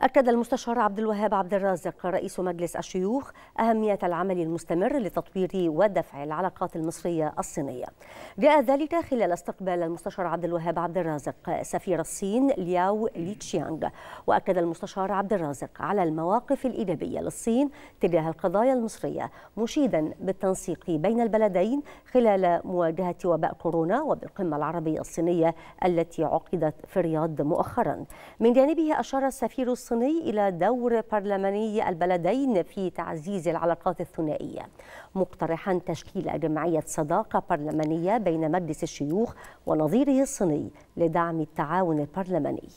أكد المستشار عبد الوهاب عبد الرازق رئيس مجلس الشيوخ أهمية العمل المستمر لتطوير ودفع العلاقات المصرية الصينية جاء ذلك خلال استقبال المستشار عبد الوهاب عبد الرازق سفير الصين لياو ليتشيانغ وأكد المستشار عبد الرازق على المواقف الإيجابية للصين تجاه القضايا المصرية مشيدا بالتنسيق بين البلدين خلال مواجهة وباء كورونا وبالقمة العربية الصينية التي عقدت في الرياض مؤخرا من جانبه أشار السفير الصيني الصيني إلى دور برلماني البلدين في تعزيز العلاقات الثنائية مقترحا تشكيل جمعية صداقة برلمانية بين مجلس الشيوخ ونظيره الصيني لدعم التعاون البرلماني